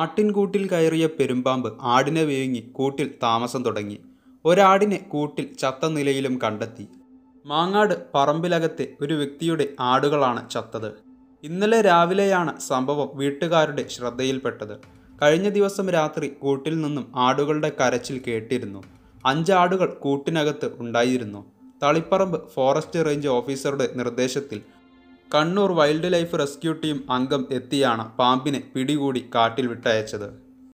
ആട്ടിൻകൂട്ടിൽ കയറിയ പെരുമ്പാമ്പ് ആടിനെ വീങ്ങി കൂട്ടിൽ താമസം തുടങ്ങി ഒരാടിനെ കൂട്ടിൽ ചത്ത നിലയിലും കണ്ടെത്തി മാങ്ങാട് പറമ്പിലകത്തെ ഒരു വ്യക്തിയുടെ ആടുകളാണ് ചത്തത് ഇന്നലെ രാവിലെയാണ് സംഭവം വീട്ടുകാരുടെ ശ്രദ്ധയിൽപ്പെട്ടത് കഴിഞ്ഞ ദിവസം രാത്രി കൂട്ടിൽ നിന്നും ആടുകളുടെ കരച്ചിൽ കേട്ടിരുന്നു അഞ്ചാടുകൾ കൂട്ടിനകത്ത് ഉണ്ടായിരുന്നു തളിപ്പറമ്പ് ഫോറസ്റ്റ് റേഞ്ച് ഓഫീസറുടെ നിർദ്ദേശത്തിൽ Kannur wildlife rescue team അംഗം എത്തിയാണ് പാമ്പിനെ പിടികൂടി കാട്ടിൽ വിട്ടയച്ചത്